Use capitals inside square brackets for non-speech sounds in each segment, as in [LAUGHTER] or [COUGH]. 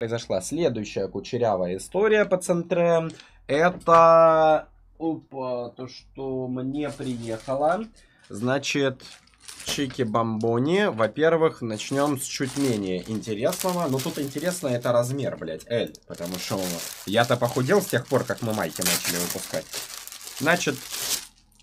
произошла следующая кучерявая история по центре. Это... Опа, то, что мне приехало. Значит, Чики Бомбони. Во-первых, начнем с чуть менее интересного. Ну, тут интересно, это размер, блядь, L. Потому что я-то похудел с тех пор, как мы майки начали выпускать. Значит,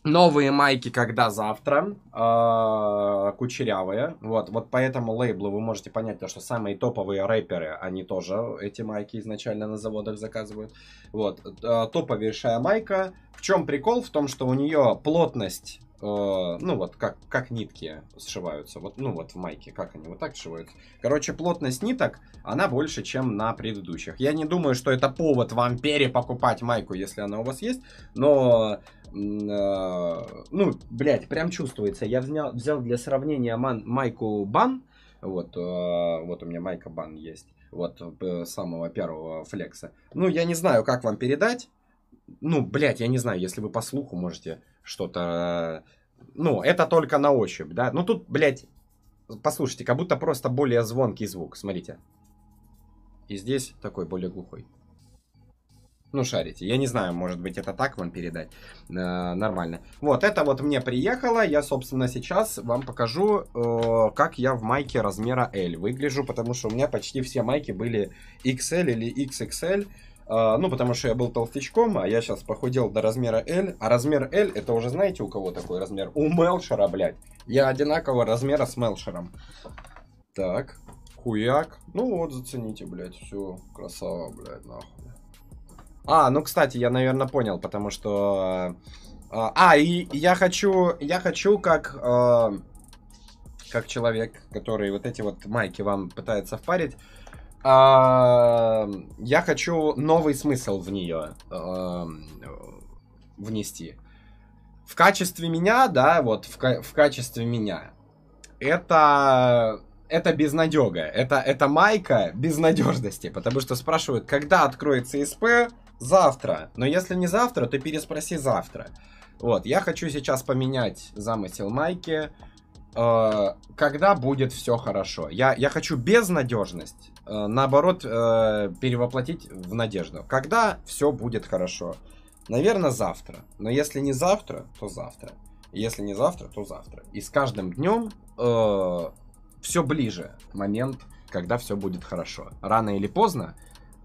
Новые майки когда завтра, а, кучерявые, вот, вот по этому лейблу вы можете понять, то, что самые топовые рэперы, они тоже эти майки изначально на заводах заказывают, вот, э, топовейшая майка, в чем прикол, в том, что у нее плотность, а, ну вот, как, как нитки сшиваются, вот, ну вот в майке, как они вот так сшиваются, короче, плотность ниток, она больше, чем на предыдущих, я не думаю, что это повод вам перепокупать майку, если она у вас есть, но а, ну, блядь, прям чувствуется. Я взял, взял для сравнения ман, майку Бан, вот, а, вот у меня майка Бан есть, вот самого первого флекса. Ну, я не знаю, как вам передать. Ну, блядь, я не знаю, если вы по слуху можете что-то... Ну, это только на ощупь, да? Ну, тут, блядь, послушайте, как будто просто более звонкий звук, смотрите. И здесь такой более глухой. Ну, шарите. Я не знаю, может быть, это так вам передать. Э, нормально. Вот, это вот мне приехало. Я, собственно, сейчас вам покажу, э, как я в майке размера L выгляжу, потому что у меня почти все майки были XL или XXL. Uh, э, ну, потому что я был толстячком, а я сейчас похудел до размера L. А размер L, это уже знаете, у кого такой размер? У Мелшера, блядь. Я одинакового размера с Мелшером. Так, хуяк. Ну вот, зацените, блядь, все, красава, блядь, нахуй. А, ну, кстати, я, наверное, понял, потому что... Э, а, и я хочу, я хочу как, э, как человек, который вот эти вот майки вам пытается впарить, э, я хочу новый смысл в нее э, внести. В качестве меня, да, вот в, в качестве меня, это это безнадега, это это майка безнадежности, потому что спрашивают, когда откроется СП, завтра. Но если не завтра, то переспроси завтра. Вот, я хочу сейчас поменять замысел Майки. Э, когда будет все хорошо? Я, я хочу безнадежность, э, наоборот, э, перевоплотить в надежду. Когда все будет хорошо? Наверное, завтра. Но если не завтра, то завтра. Если не завтра, то завтра. И с каждым днем э, все ближе момент, когда все будет хорошо. Рано или поздно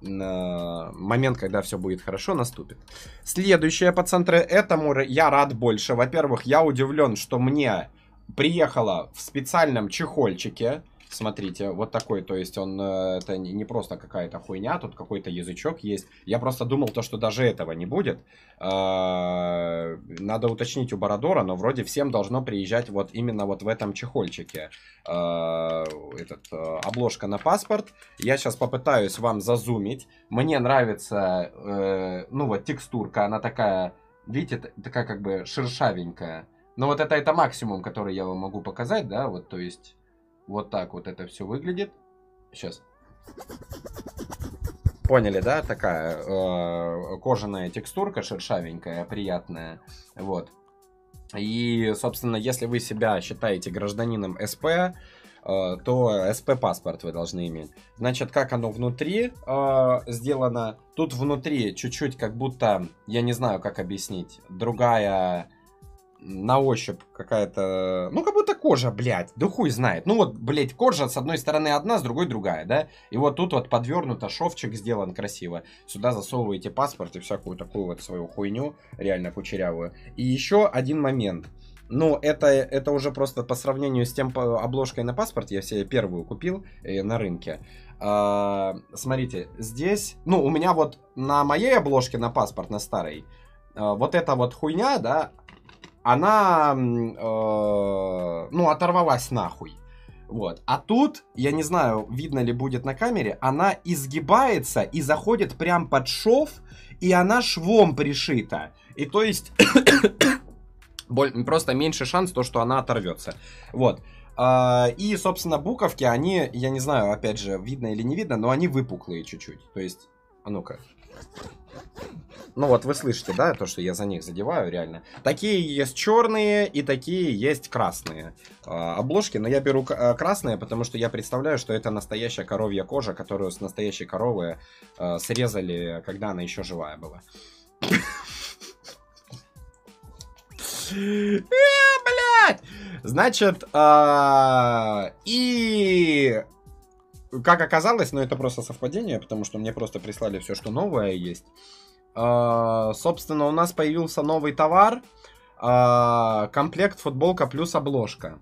момент, когда все будет хорошо, наступит. Следующее по центру этому я рад больше. Во-первых, я удивлен, что мне приехала в специальном чехольчике Смотрите, вот такой, то есть он, э, это не просто какая-то хуйня, тут какой-то язычок есть. Я просто думал то, что даже этого не будет. А, надо уточнить у Бородора, но вроде всем должно приезжать вот именно вот в этом чехольчике. А, этот, э, обложка на паспорт. Я сейчас попытаюсь вам зазумить. Мне нравится, э, ну вот текстурка, она такая, видите, такая как бы шершавенькая. Но вот это, это максимум, который я вам могу показать, да, вот, то есть вот так вот это все выглядит. Сейчас. Поняли, да? Такая э, кожаная текстурка, шершавенькая, приятная. Вот. И, собственно, если вы себя считаете гражданином СП, э, то СП-паспорт вы должны иметь. Значит, как оно внутри э, сделано? Тут внутри чуть-чуть как будто, я не знаю, как объяснить, другая на ощупь какая-то... Ну, как будто кожа, блядь, да хуй знает. Ну вот, блядь, кожа с одной стороны одна, с другой другая, да? И вот тут вот подвернуто, шовчик сделан красиво. Сюда засовываете паспорт и всякую такую вот свою хуйню, реально кучерявую. И еще один момент. Ну, это, это уже просто по сравнению с тем обложкой на паспорт, я себе первую купил э, на рынке. Э, смотрите, здесь, ну, у меня вот на моей обложке на паспорт, на старой, а, вот эта вот хуйня, да, она, э, ну, оторвалась нахуй. Вот. А тут, я не знаю, видно ли будет на камере, она изгибается и заходит прям под шов, и она швом пришита. И то есть... [COUGHS] просто меньше шанс то, что она оторвется. Вот. А, и, собственно, буковки, они, я не знаю, опять же, видно или не видно, но они выпуклые чуть-чуть. То есть, а ну-ка. Ну вот вы слышите, да, то, что я за них задеваю, реально. Такие есть черные и такие есть красные э, обложки, но я беру а, красные, потому что я представляю, что это настоящая коровья кожа, которую с настоящей коровы э, срезали, когда она еще живая была. Э, Блять! Значит, и как оказалось, но ну, это просто совпадение, потому что мне просто прислали все, что новое есть. А, собственно, у нас появился новый товар. А, комплект футболка плюс обложка.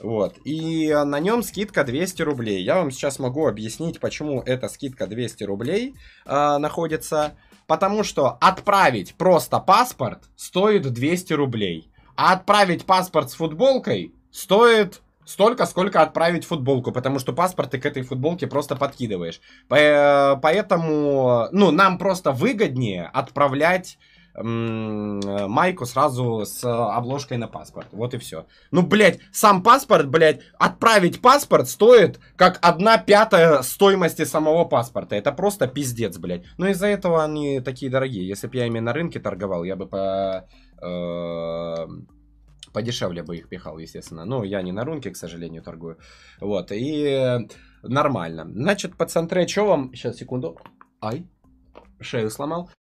Вот. И на нем скидка 200 рублей. Я вам сейчас могу объяснить, почему эта скидка 200 рублей э, находится. Потому что отправить просто паспорт стоит 200 рублей. А отправить паспорт с футболкой стоит Столько, сколько отправить футболку, потому что паспорт ты к этой футболке просто подкидываешь. Э, поэтому, ну, нам просто выгоднее отправлять майку сразу с обложкой на паспорт. Вот и все. Ну, блядь, сам паспорт, блядь, отправить паспорт стоит как одна пятая стоимости самого паспорта. Это просто пиздец, блядь. Но из-за этого они такие дорогие. Если бы я ими на рынке торговал, я бы по... Э Подешевле бы их пихал, естественно. но ну, я не на рунке, к сожалению, торгую. Вот, и э, нормально. Значит, по центре, что вам... Сейчас, секунду. Ай, шею сломал.